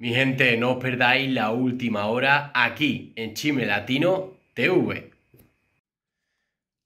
Mi gente, no os perdáis la última hora aquí en Chime Latino TV.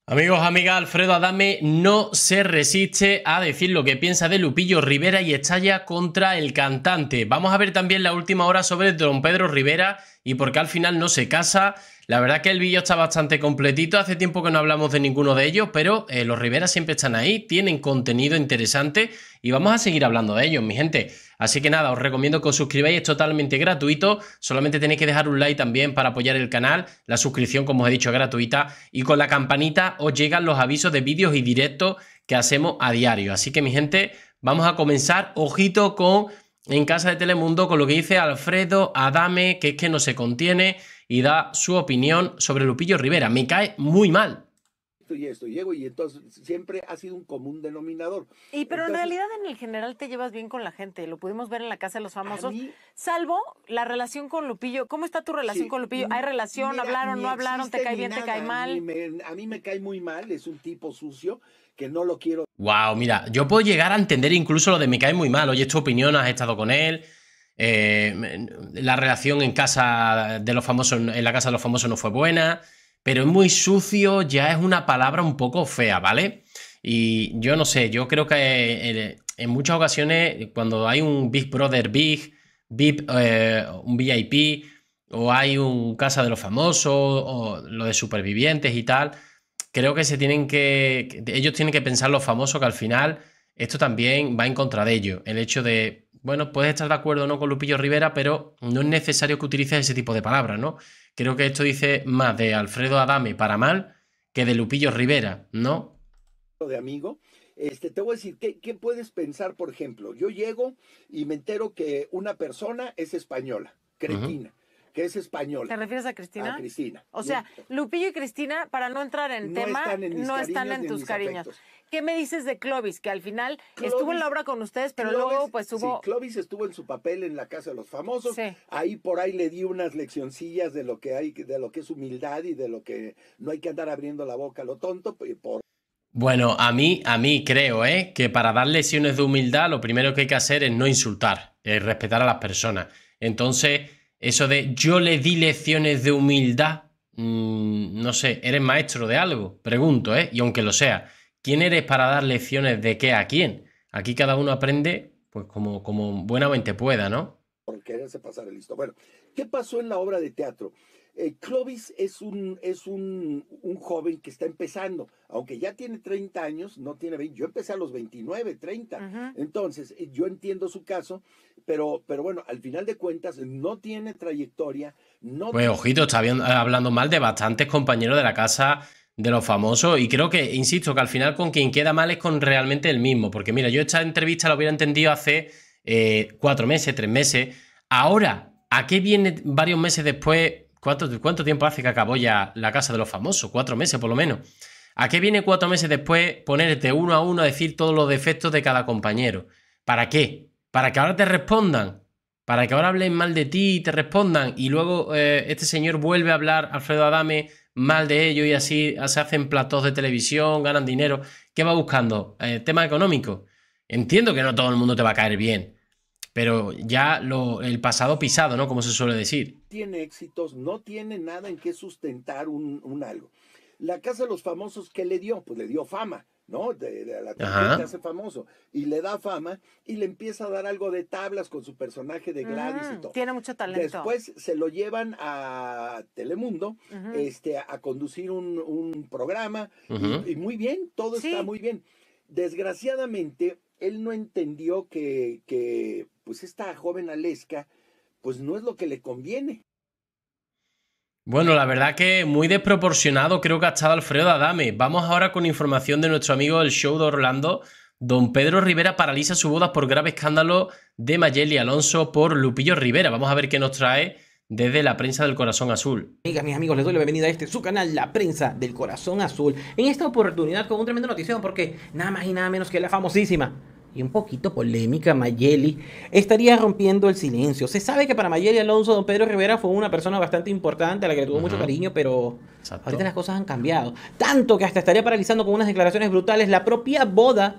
Amigos, amiga, Alfredo Adame no se resiste a decir lo que piensa de Lupillo Rivera y Estalla contra el cantante. Vamos a ver también la última hora sobre don Pedro Rivera y porque al final no se casa. La verdad que el vídeo está bastante completito, hace tiempo que no hablamos de ninguno de ellos, pero eh, los Rivera siempre están ahí, tienen contenido interesante y vamos a seguir hablando de ellos, mi gente. Así que nada, os recomiendo que os suscribáis, es totalmente gratuito, solamente tenéis que dejar un like también para apoyar el canal, la suscripción como os he dicho es gratuita y con la campanita os llegan los avisos de vídeos y directos que hacemos a diario. Así que mi gente, vamos a comenzar, ojito con en casa de Telemundo con lo que dice Alfredo Adame, que es que no se contiene y da su opinión sobre Lupillo Rivera. Me cae muy mal, y esto, llego y entonces siempre ha sido un común denominador. Y pero en realidad en el general te llevas bien con la gente, lo pudimos ver en la casa de los famosos, salvo la relación con Lupillo. ¿Cómo está tu relación con Lupillo? ¿Hay relación? hablaron? ¿Te cae bien? ¿Te cae mal? a mí me cae muy mal, es un tipo sucio que no lo quiero. Wow, mira, yo puedo llegar a entender incluso lo de me cae muy mal. Oye, tu opinión, has estado con él. Eh, la relación en casa de los famosos, en la casa de los famosos no fue buena pero es muy sucio, ya es una palabra un poco fea, ¿vale? Y yo no sé, yo creo que eh, en muchas ocasiones cuando hay un Big Brother Big, eh, un VIP, o hay un Casa de los Famosos, o lo de Supervivientes y tal, creo que se tienen que, ellos tienen que pensar los famosos que al final esto también va en contra de ellos. El hecho de, bueno, puedes estar de acuerdo o no con Lupillo Rivera, pero no es necesario que utilices ese tipo de palabras, ¿no? Creo que esto dice más de Alfredo Adame para mal que de Lupillo Rivera, ¿no? De amigo. Este, te voy a decir, ¿qué, puedes pensar, por ejemplo? Yo llego y me entero que una persona es española, cretina que es español. ¿Te refieres a Cristina? A Cristina. O sea, Lupillo y Cristina, para no entrar en tema, no están en tus cariños. ¿Qué me dices de Clovis? Que al final estuvo en la obra con ustedes, pero luego pues hubo... Clovis estuvo en su papel en La Casa de los Famosos. Ahí por ahí le di unas leccioncillas de lo que hay, de lo que es humildad y de lo que no hay que andar abriendo la boca a lo tonto. Eh, por... Bueno, a mí, a mí creo, ¿eh? Que para dar lecciones de humildad lo primero que hay que hacer es no insultar, es respetar a las personas. Entonces eso de yo le di lecciones de humildad, mm, no sé, eres maestro de algo, pregunto, ¿eh? Y aunque lo sea, ¿quién eres para dar lecciones de qué a quién? Aquí cada uno aprende, pues como, como buenamente pueda, ¿no? Por se pasar el listo. Bueno, ¿qué pasó en la obra de teatro? Eh, Clovis es, un, es un, joven que está empezando, aunque ya tiene 30 años, no tiene 20, yo empecé a los 29, 30, entonces eh, yo entiendo su caso, pero, pero bueno, al final de cuentas no tiene trayectoria, no... Pues ojito, está hablando mal de bastantes compañeros de la casa de los famosos y creo que, insisto, que al final con quien queda mal es con realmente el mismo, porque mira, yo esta entrevista la hubiera entendido hace eh, cuatro meses, tres meses, ahora, ¿a qué viene varios meses después? ¿Cuánto, tiempo hace que acabó ya la casa de los famosos? Cuatro meses por lo menos. ¿A qué viene cuatro meses después ponerte uno a uno a decir todos los defectos de cada compañero? ¿Para qué? ¿Para que ahora te respondan? ¿Para que ahora hablen mal de ti y te respondan? Y luego eh, este señor vuelve a hablar, Alfredo Adame, mal de ellos y así se hacen platos de televisión, ganan dinero. ¿Qué va buscando? Eh, tema económico. Entiendo que no todo el mundo te va a caer bien pero ya lo, el pasado pisado, ¿no? Como se suele decir. Tiene éxitos, no tiene nada en qué sustentar un, algo. La Casa de los Famosos, ¿qué le dio? Pues le dio fama, ¿no? De, la la que hace famoso. Y le da fama y le empieza a dar algo de tablas con su personaje de Gladys y mm, todo. Tiene mucho talento. Después se lo llevan a Telemundo este, a, conducir un, programa y, muy bien, todo está muy bien. Desgraciadamente, él no entendió que, pues esta joven Alesca, pues no es lo que le conviene. Bueno, la verdad que muy desproporcionado creo que ha estado Alfredo Adame. Vamos ahora con información de nuestro amigo del show de Orlando. Don Pedro Rivera paraliza su boda por grave escándalo de Mayeli Alonso por Lupillo Rivera. Vamos a ver qué nos trae desde la prensa del corazón azul. Amigas, mis amigos, les doy la bienvenida a este su canal, La Prensa del Corazón Azul. En esta oportunidad con un tremendo notición porque nada más y nada menos que la famosísima y un poquito polémica Mayeli estaría rompiendo el silencio. Se sabe que para Mayeli Alonso, don Pedro Rivera fue una persona bastante importante a la que le tuvo mucho cariño, pero ahorita las cosas han cambiado. Tanto que hasta estaría paralizando con unas declaraciones brutales la propia boda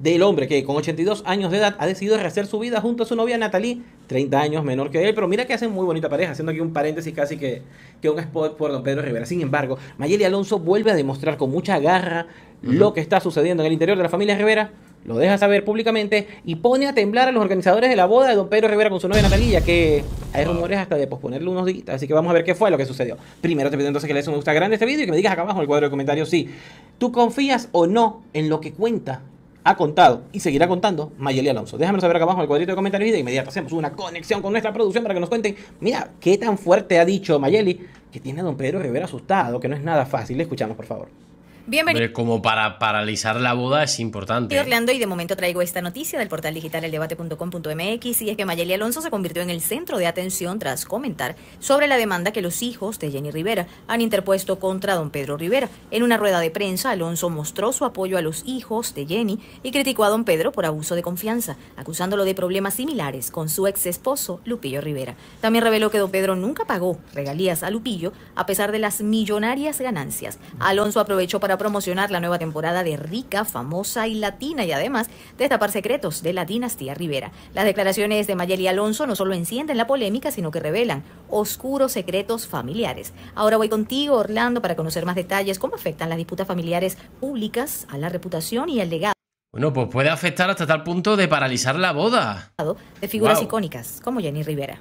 del hombre que con 82 años de edad ha decidido rehacer su vida junto a su novia Natalie 30 años menor que él, pero mira que hacen muy bonita pareja, haciendo aquí un paréntesis casi que, que un spot por don Pedro Rivera. Sin embargo, Mayeli Alonso vuelve a demostrar con mucha garra lo que está sucediendo en el interior de la familia Rivera, lo deja saber públicamente y pone a temblar a los organizadores de la boda de don Pedro Rivera con su novia Natalia, que hay rumores hasta de posponerle unos días, así que vamos a ver qué fue lo que sucedió. Primero te pido entonces que le des un me gusta grande a este video y que me digas acá abajo en el cuadro de comentarios si tú confías o no en lo que cuenta ha contado y seguirá contando Mayeli Alonso. Déjanos saber acá abajo en el cuadrito de comentarios y de inmediato hacemos una conexión con nuestra producción para que nos cuenten, mira, qué tan fuerte ha dicho Mayeli que tiene a don Pedro Rivera asustado, que no es nada fácil. Le escuchamos, por favor. Bienvenido. Como para paralizar la boda es importante. Orlando y de momento traigo esta noticia del portal digital eldebate.com.mx y es que Mayeli Alonso se convirtió en el centro de atención tras comentar sobre la demanda que los hijos de Jenny Rivera han interpuesto contra don Pedro Rivera. En una rueda de prensa, Alonso mostró su apoyo a los hijos de Jenny y criticó a don Pedro por abuso de confianza, acusándolo de problemas similares con su ex esposo Lupillo Rivera. También reveló que don Pedro nunca pagó regalías a Lupillo a pesar de las millonarias ganancias. Alonso aprovechó para promocionar la nueva temporada de Rica, Famosa y Latina y además destapar secretos de la dinastía Rivera. Las declaraciones de Mayeli Alonso no solo encienden la polémica, sino que revelan oscuros secretos familiares. Ahora voy contigo, Orlando, para conocer más detalles cómo afectan las disputas familiares públicas a la reputación y el legado. Bueno, pues puede afectar hasta tal punto de paralizar la boda. De figuras icónicas como Jenny Rivera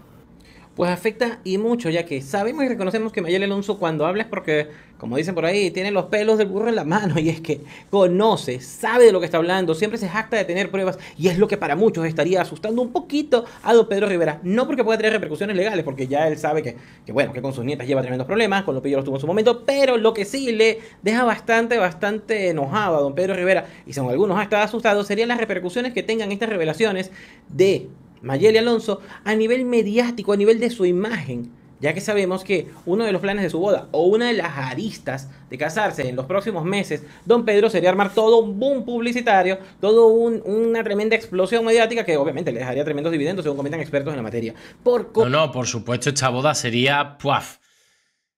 pues afecta y mucho, ya que sabemos y reconocemos que Mayel Alonso cuando habla es porque, como dicen por ahí, tiene los pelos del burro en la mano y es que conoce, sabe de lo que está hablando, siempre se jacta de tener pruebas y es lo que para muchos estaría asustando un poquito a don Pedro Rivera. No porque pueda tener repercusiones legales, porque ya él sabe que, bueno, que con sus nietas lleva tremendos problemas, con lo que tuvo en su momento, pero lo que sí le deja bastante, bastante enojado a don Pedro Rivera y según algunos hasta asustado serían las repercusiones que tengan estas revelaciones de Mayeli Alonso a nivel mediático, a nivel de su imagen, ya que sabemos que uno de los planes de su boda o una de las aristas de casarse en los próximos meses, don Pedro sería armar todo un boom publicitario, todo un, una tremenda explosión mediática que obviamente le dejaría tremendos dividendos, según comentan expertos en la materia. no, no, por supuesto, esta boda sería puaf.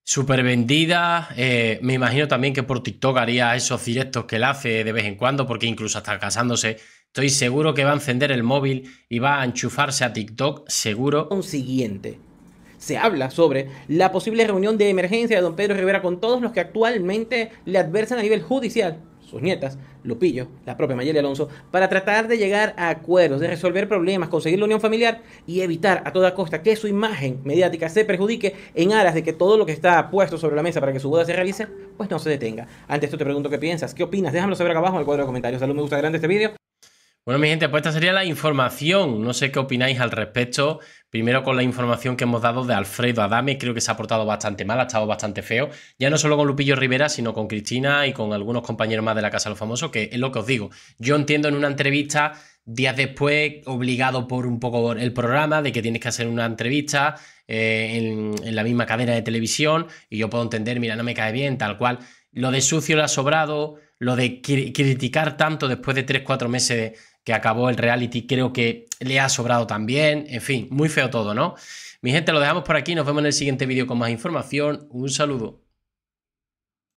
Súper vendida. Eh, me imagino también que por TikTok haría esos directos que él hace de vez en cuando, porque incluso hasta casándose Estoy seguro que va a encender el móvil y va a enchufarse a TikTok, seguro. siguiente. Se habla sobre la posible reunión de emergencia de don Pedro Rivera con todos los que actualmente le adversan a nivel judicial, sus nietas, Lupillo, la propia Mayeli Alonso, para tratar de llegar a acuerdos, de resolver problemas, conseguir la unión familiar y evitar a toda costa que su imagen mediática se perjudique en aras de que todo lo que está puesto sobre la mesa para que su boda se realice, pues no se detenga. Antes esto te pregunto qué piensas, qué opinas, déjamelo saber acá abajo en el cuadro de comentarios. Salud, me gusta grande este vídeo. Bueno, mi gente, pues esta sería la información. No sé qué opináis al respecto. Primero con la información que hemos dado de Alfredo Adame, creo que se ha portado bastante mal, ha estado bastante feo. Ya no solo con Lupillo Rivera, sino con Cristina y con algunos compañeros más de la Casa de los Famosos, que es lo que os digo. Yo entiendo en una entrevista, días después, obligado por un poco el programa, de que tienes que hacer una entrevista eh, en, la misma cadena de televisión, y yo puedo entender, mira, no me cae bien, tal cual. Lo de sucio le ha sobrado, lo de criticar tanto después de tres, cuatro meses que acabó el reality, creo que le ha sobrado también. En fin, muy feo todo, ¿no? Mi gente, lo dejamos por aquí. Nos vemos en el siguiente vídeo con más información. Un saludo.